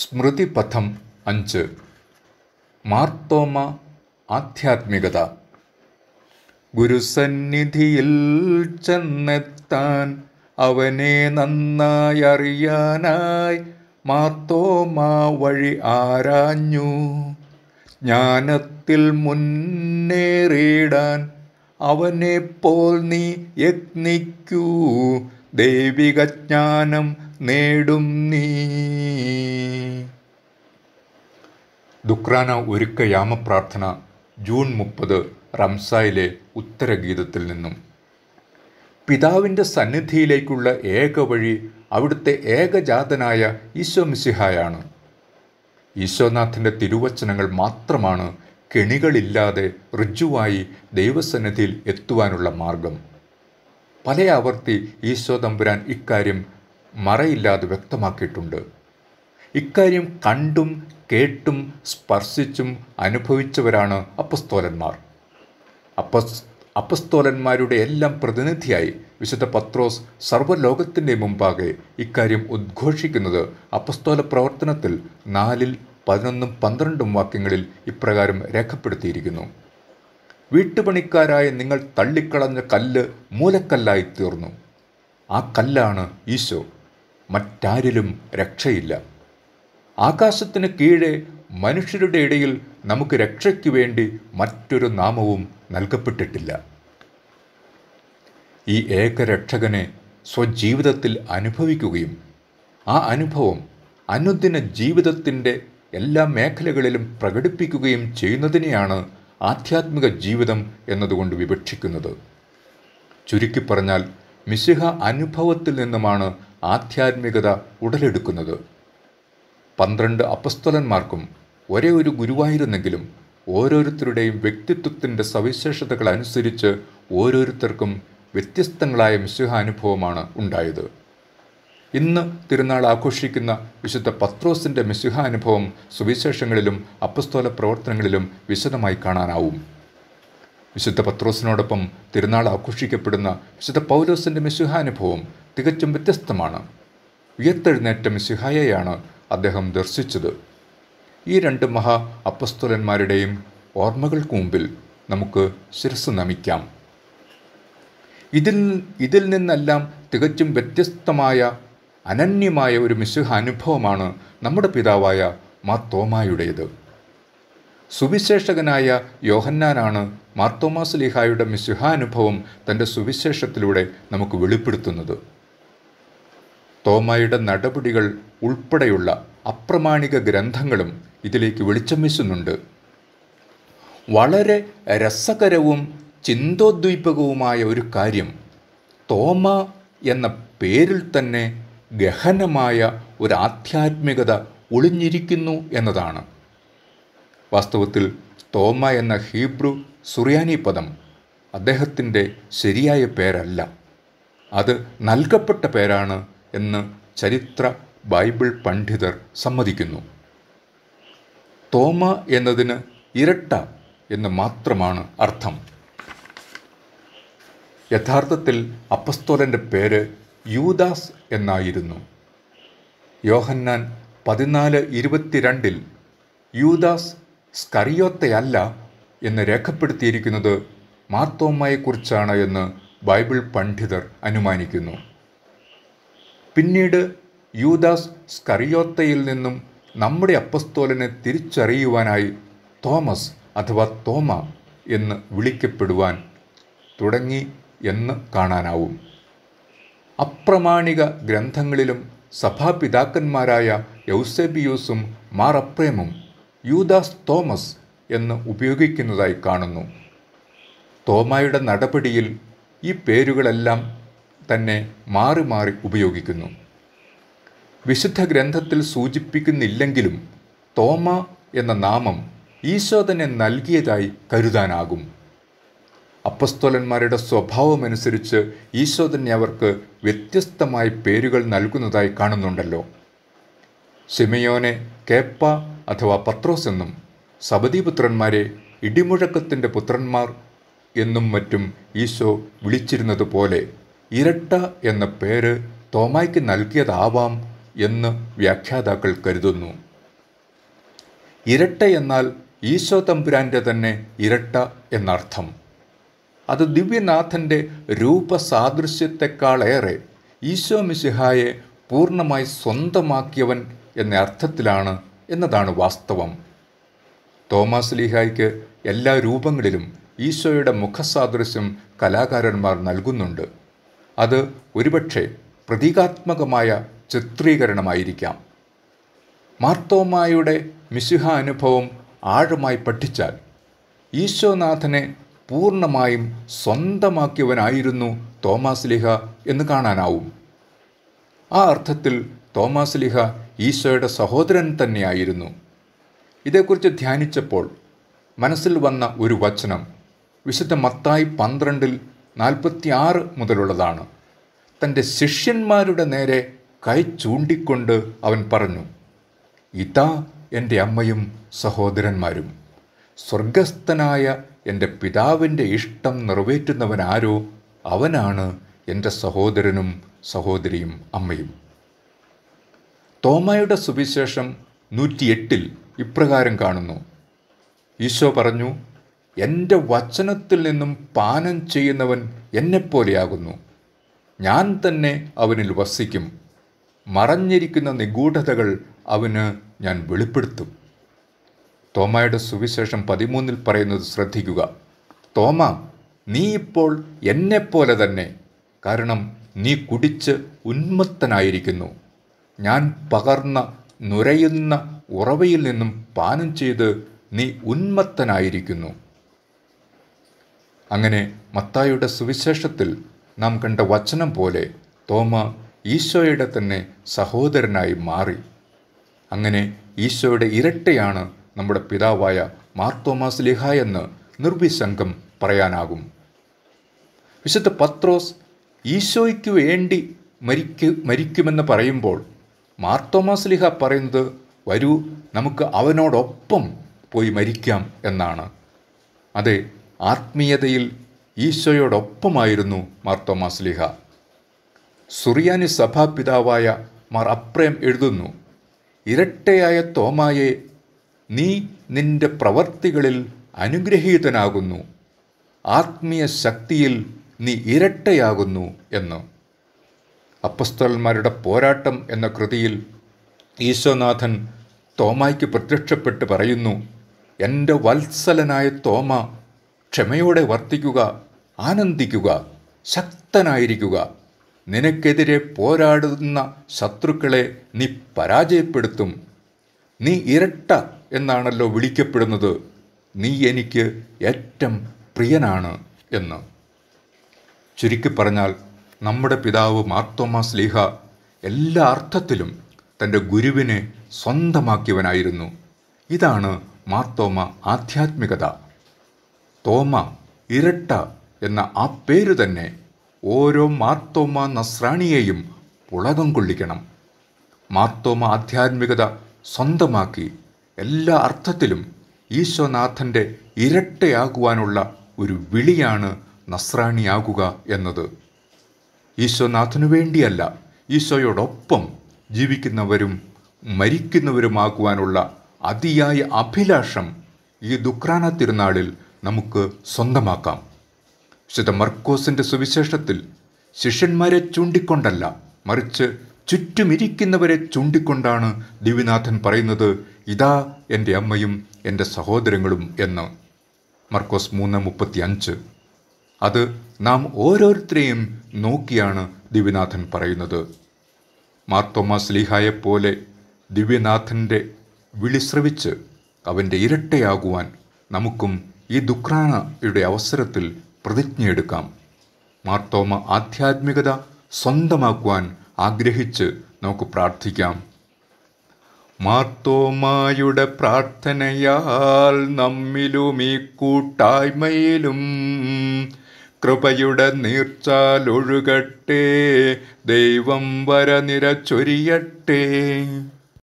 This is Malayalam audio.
സ്മൃതിപഥം അഞ്ച് മാർത്തോമ ആധ്യാത്മികത ഗുരുസന്നിധിയിൽ ചെന്നെത്താൻ അവനെ നന്നായി അറിയാനായി മാർത്തോമ വഴി ആരാഞ്ഞു ജ്ഞാനത്തിൽ മുന്നേറിയിടാൻ അവനെപ്പോൾ നീ യത്നിക്കൂ ദൈവിക ജ്ഞാനം നേടും നീ ദുക്രാന ഒരുക്ക യാമപ്രാർത്ഥന ജൂൺ മുപ്പത് റംസായിലെ ഉത്തരഗീതത്തിൽ നിന്നും പിതാവിൻ്റെ സന്നിധിയിലേക്കുള്ള ഏക വഴി അവിടുത്തെ ഏകജാതനായ ഈശോ മിസിഹായാണ് ഈശോനാഥൻ്റെ തിരുവചനങ്ങൾ മാത്രമാണ് കെണികളില്ലാതെ ഋജുവായി ദൈവസന്നിധിയിൽ എത്തുവാനുള്ള മാർഗം പല ആവർത്തി ഈശോ തമ്പുരാൻ ഇക്കാര്യം മറയില്ലാതെ വ്യക്തമാക്കിയിട്ടുണ്ട് ഇക്കാര്യം കണ്ടും കേട്ടും സ്പർശിച്ചും അനുഭവിച്ചവരാണ് അപ്പസ്തോലന്മാർ അപ്പസ് അപ്പസ്തോലന്മാരുടെ എല്ലാം പ്രതിനിധിയായി വിശുദ്ധ പത്രോസ് സർവ്വലോകത്തിൻ്റെ മുമ്പാകെ ഇക്കാര്യം ഉദ്ഘോഷിക്കുന്നത് അപ്പസ്തോല പ്രവർത്തനത്തിൽ നാലിൽ പതിനൊന്നും പന്ത്രണ്ടും വാക്യങ്ങളിൽ ഇപ്രകാരം രേഖപ്പെടുത്തിയിരിക്കുന്നു വീട്ടുപണിക്കാരായ നിങ്ങൾ തള്ളിക്കളഞ്ഞ കല്ല് മൂലക്കല്ലായി തീർന്നു ആ കല്ലാണ് ഈശോ മറ്റാരിലും രക്ഷയില്ല ആകാശത്തിന് കീഴെ മനുഷ്യരുടെ ഇടയിൽ നമുക്ക് രക്ഷയ്ക്ക് വേണ്ടി മറ്റൊരു നാമവും നൽകപ്പെട്ടിട്ടില്ല ഈ ഏകരക്ഷകനെ സ്വജീവിതത്തിൽ അനുഭവിക്കുകയും ആ അനുഭവം അനുദിന ജീവിതത്തിൻ്റെ എല്ലാ മേഖലകളിലും പ്രകടിപ്പിക്കുകയും ചെയ്യുന്നതിനെയാണ് ആധ്യാത്മിക ജീവിതം എന്നതുകൊണ്ട് വിവക്ഷിക്കുന്നത് ചുരുക്കി പറഞ്ഞാൽ മിശിഹ അനുഭവത്തിൽ നിന്നുമാണ് ആധ്യാത്മികത ഉടലെടുക്കുന്നത് പന്ത്രണ്ട് അപ്പസ്തലന്മാർക്കും ഒരേ ഒരു ഗുരുവായിരുന്നെങ്കിലും ഓരോരുത്തരുടെയും വ്യക്തിത്വത്തിൻ്റെ സവിശേഷതകൾ അനുസരിച്ച് ഓരോരുത്തർക്കും വ്യത്യസ്തങ്ങളായ മിശുഹാനുഭവമാണ് ഉണ്ടായത് ഇന്ന് തിരുനാൾ ആഘോഷിക്കുന്ന വിശുദ്ധ പത്രോസിൻ്റെ മിശുഹാനുഭവം സുവിശേഷങ്ങളിലും അപ്പസ്തോല പ്രവർത്തനങ്ങളിലും വിശദമായി കാണാനാവും വിശുദ്ധ പത്രോസിനോടൊപ്പം തിരുനാൾ ആഘോഷിക്കപ്പെടുന്ന വിശുദ്ധ പൗലോസിൻ്റെ മിശുഹാനുഭവം തികച്ചും വ്യത്യസ്തമാണ് ഉയർത്തെഴുന്നേറ്റം മിശിഹായയാണ് അദ്ദേഹം ദർശിച്ചത് ഈ രണ്ട് മഹാ അപ്പസ്തുലന്മാരുടെയും ഓർമ്മകൾക്ക് മുമ്പിൽ നമുക്ക് ശിരസ് നമിക്കാം ഇതിൽ ഇതിൽ നിന്നെല്ലാം തികച്ചും വ്യത്യസ്തമായ അനന്യമായ ഒരു മിശുഹ അനുഭവമാണ് നമ്മുടെ പിതാവായ മാർത്തോമായുടേത് സുവിശേഷകനായ യോഹന്നാനാണ് മാർത്തോമാസ് ലിഹായുടെ മിശുഹാനുഭവം തൻ്റെ സുവിശേഷത്തിലൂടെ നമുക്ക് വെളിപ്പെടുത്തുന്നത് തോമയുടെ നടപടികൾ ഉൾപ്പെടെയുള്ള അപ്രമാണിക ഗ്രന്ഥങ്ങളും ഇതിലേക്ക് വെളിച്ചം വീശുന്നുണ്ട് വളരെ രസകരവും ചിന്തോദ്വീപകവുമായ ഒരു കാര്യം തോമ എന്ന പേരിൽ തന്നെ ഗഹനമായ ഒരു ആധ്യാത്മികത ഒളിഞ്ഞിരിക്കുന്നു എന്നതാണ് വാസ്തവത്തിൽ തോമ എന്ന ഹീബ്രു സുറിയാനി പദം അദ്ദേഹത്തിൻ്റെ ശരിയായ പേരല്ല അത് നൽകപ്പെട്ട പേരാണ് എന്ന് ചരിത്ര ബൈബിൾ പണ്ഡിതർ സമ്മതിക്കുന്നു തോമ എന്നതിന് ഇരട്ട എന്ന് മാത്രമാണ് അർത്ഥം യഥാർത്ഥത്തിൽ അപ്പസ്തോലൻ്റെ പേര് യൂദാസ് എന്നായിരുന്നു യോഹന്നാൻ പതിനാല് ഇരുപത്തിരണ്ടിൽ യൂദാസ് സ്കറിയോത്തയല്ല എന്ന് രേഖപ്പെടുത്തിയിരിക്കുന്നത് മാർത്തോമ്മയെക്കുറിച്ചാണ് എന്ന് ബൈബിൾ പണ്ഡിതർ അനുമാനിക്കുന്നു പിന്നീട് യൂദാസ് സ്കറിയോത്തയിൽ നിന്നും നമ്മുടെ അപ്പസ്തോലനെ തിരിച്ചറിയുവാനായി തോമസ് അഥവാ തോമ എന്ന് വിളിക്കപ്പെടുവാൻ തുടങ്ങി എന്ന് കാണാനാവും അപ്രമാണിക ഗ്രന്ഥങ്ങളിലും സഭാപിതാക്കന്മാരായ യൗസെബിയൂസും മാറപ്രേമും യൂദാസ് തോമസ് എന്ന് ഉപയോഗിക്കുന്നതായി കാണുന്നു തോമയുടെ നടപടിയിൽ ഈ പേരുകളെല്ലാം തന്നെ മാറി മാറി ഉപയോഗിക്കുന്നു വിശുദ്ധ ഗ്രന്ഥത്തിൽ സൂചിപ്പിക്കുന്നില്ലെങ്കിലും തോമ എന്ന നാമം ഈശോ തന്നെ നൽകിയതായി കരുതാനാകും അപ്പസ്തോലന്മാരുടെ സ്വഭാവമനുസരിച്ച് ഈശോ തന്നെ അവർക്ക് വ്യത്യസ്തമായ പേരുകൾ നൽകുന്നതായി കാണുന്നുണ്ടല്ലോ ഷിമയോനെ കേപ്പ അഥവാ പത്രോസ് എന്നും സബദീപുത്രന്മാരെ ഇടിമുഴക്കത്തിൻ്റെ പുത്രന്മാർ എന്നും മറ്റും ഈശോ വിളിച്ചിരുന്നതുപോലെ ഇരട്ട എന്ന പേര് തോമായ്ക്ക് നൽകിയതാവാം എന്ന് വ്യാഖ്യാതാക്കൾ കരുതുന്നു ഇരട്ട എന്നാൽ ഈശോ തമ്പുരാൻ്റെ തന്നെ ഇരട്ട എന്നർത്ഥം അത് ദിവ്യനാഥൻ്റെ രൂപസാദൃശ്യത്തെക്കാളേറെ ഈശോ മിശിഹായെ പൂർണ്ണമായി സ്വന്തമാക്കിയവൻ എന്ന അർത്ഥത്തിലാണ് എന്നതാണ് വാസ്തവം തോമസ് ലീഹായ്ക്ക് എല്ലാ രൂപങ്ങളിലും ഈശോയുടെ മുഖസാദൃശ്യം കലാകാരന്മാർ നൽകുന്നുണ്ട് അത് ഒരുപക്ഷെ പ്രതീകാത്മകമായ ചിത്രീകരണമായിരിക്കാം മാർത്തോമായുടെ മിശിഹ അനുഭവം ആഴമായി പഠിച്ചാൽ ഈശോനാഥനെ പൂർണ്ണമായും സ്വന്തമാക്കിയവനായിരുന്നു ലിഹ എന്ന് കാണാനാവും ആ അർത്ഥത്തിൽ ലിഹ ഈശോയുടെ സഹോദരൻ തന്നെയായിരുന്നു ഇതേക്കുറിച്ച് ധ്യാനിച്ചപ്പോൾ മനസ്സിൽ വന്ന ഒരു വചനം വിശുദ്ധ മത്തായി പന്ത്രണ്ടിൽ നാൽപ്പത്തിയാറ് മുതലുള്ളതാണ് തൻ്റെ ശിഷ്യന്മാരുടെ നേരെ കൈ ചൂണ്ടിക്കൊണ്ട് അവൻ പറഞ്ഞു ഇതാ എൻ്റെ അമ്മയും സഹോദരന്മാരും സ്വർഗസ്ഥനായ എൻ്റെ പിതാവിൻ്റെ ഇഷ്ടം നിറവേറ്റുന്നവനാരോ അവനാണ് എൻ്റെ സഹോദരനും സഹോദരിയും അമ്മയും തോമയുടെ സുവിശേഷം നൂറ്റിയെട്ടിൽ ഇപ്രകാരം കാണുന്നു ഈശോ പറഞ്ഞു എൻ്റെ വചനത്തിൽ നിന്നും പാനം ചെയ്യുന്നവൻ എന്നെപ്പോലെയാകുന്നു ഞാൻ തന്നെ അവനിൽ വസിക്കും മറഞ്ഞിരിക്കുന്ന നിഗൂഢതകൾ അവന് ഞാൻ വെളിപ്പെടുത്തും തോമയുടെ സുവിശേഷം പതിമൂന്നിൽ പറയുന്നത് ശ്രദ്ധിക്കുക തോമ നീ ഇപ്പോൾ എന്നെപ്പോലെ തന്നെ കാരണം നീ കുടിച്ച് ഉന്മത്തനായിരിക്കുന്നു ഞാൻ പകർന്ന നുരയുന്ന ഉറവയിൽ നിന്നും പാനം ചെയ്ത് നീ ഉന്മത്തനായിരിക്കുന്നു അങ്ങനെ മത്തായുടെ സുവിശേഷത്തിൽ നാം കണ്ട വചനം പോലെ തോമ ഈശോയുടെ തന്നെ സഹോദരനായി മാറി അങ്ങനെ ഈശോയുടെ ഇരട്ടയാണ് നമ്മുടെ പിതാവായ മാർത്തോമാസ് ലിഹ എന്ന് നിർവിശങ്കം പറയാനാകും വിശുദ്ധ പത്രോസ് ഈശോയ്ക്ക് വേണ്ടി മരിക്ക മരിക്കുമെന്ന് പറയുമ്പോൾ മാർത്തോമാസ് ലിഹ പറയുന്നത് വരൂ നമുക്ക് അവനോടൊപ്പം പോയി മരിക്കാം എന്നാണ് അതെ ആത്മീയതയിൽ ഈശോയോടൊപ്പമായിരുന്നു മാർത്തോമാ സ്ലിഹ സുറിയാനി സഭാപിതാവായ മാർ അപ്രേം എഴുതുന്നു ഇരട്ടയായ തോമായെ നീ നിന്റെ പ്രവർത്തികളിൽ അനുഗ്രഹീതനാകുന്നു ആത്മീയ ശക്തിയിൽ നീ ഇരട്ടയാകുന്നു എന്ന് അപ്പസ്തോലന്മാരുടെ പോരാട്ടം എന്ന കൃതിയിൽ ഈശോനാഥൻ തോമായ്ക്ക് പ്രത്യക്ഷപ്പെട്ട് പറയുന്നു എൻ്റെ വത്സലനായ തോമ ക്ഷമയോടെ വർത്തിക്കുക ആനന്ദിക്കുക ശക്തനായിരിക്കുക നിനക്കെതിരെ പോരാടുന്ന ശത്രുക്കളെ നീ പരാജയപ്പെടുത്തും നീ ഇരട്ട എന്നാണല്ലോ വിളിക്കപ്പെടുന്നത് നീ എനിക്ക് ഏറ്റവും പ്രിയനാണ് എന്ന് ചുരുക്കി പറഞ്ഞാൽ നമ്മുടെ പിതാവ് മാർത്തോമ സ്ലീഹ എല്ലാ അർത്ഥത്തിലും തൻ്റെ ഗുരുവിനെ സ്വന്തമാക്കിയവനായിരുന്നു ഇതാണ് മാർത്തോമ ആധ്യാത്മികത തോമ ഇരട്ട എന്ന ആ പേര് തന്നെ ഓരോ മാർത്തോമ നസ്രാണിയെയും പുളകം കൊള്ളിക്കണം മാർത്തോമ ആധ്യാത്മികത സ്വന്തമാക്കി എല്ലാ അർത്ഥത്തിലും ഈശ്വനാഥൻ്റെ ഇരട്ടയാകുവാനുള്ള ഒരു വിളിയാണ് നസ്രാണിയാകുക എന്നത് ഈശ്വനാഥനു വേണ്ടിയല്ല ഈശോയോടൊപ്പം ജീവിക്കുന്നവരും മരിക്കുന്നവരുമാകുവാനുള്ള അതിയായ അഭിലാഷം ഈ ദുഃഖാന തിരുനാളിൽ നമുക്ക് സ്വന്തമാക്കാം വിശുദ്ധ മർക്കോസിൻ്റെ സുവിശേഷത്തിൽ ശിഷ്യന്മാരെ ചൂണ്ടിക്കൊണ്ടല്ല മറിച്ച് ചുറ്റുമിരിക്കുന്നവരെ ചൂണ്ടിക്കൊണ്ടാണ് ദിവ്യനാഥൻ പറയുന്നത് ഇതാ എൻ്റെ അമ്മയും എൻ്റെ സഹോദരങ്ങളും എന്ന് മർക്കോസ് മൂന്ന് മുപ്പത്തി അഞ്ച് അത് നാം ഓരോരുത്തരെയും നോക്കിയാണ് ദിവ്യനാഥൻ പറയുന്നത് മാർത്തോമാസ് ലീഹായെപ്പോലെ ദിവ്യനാഥൻ്റെ വിളിശ്രവിച്ച് അവൻ്റെ ഇരട്ടയാകുവാൻ നമുക്കും ഈ ദുഃഖാനയുടെ അവസരത്തിൽ പ്രതിജ്ഞയെടുക്കാം മാർത്തോമ ആധ്യാത്മികത സ്വന്തമാക്കുവാൻ ആഗ്രഹിച്ച് നമുക്ക് പ്രാർത്ഥിക്കാം മാർത്തോമായുടെ പ്രാർത്ഥനയാൽ നമ്മിലും ഈ കൂട്ടായ്മയിലും കൃപയുടെ നീർച്ചാലൊഴുകട്ടെ ദൈവം വരനിര ചൊരിയട്ടെ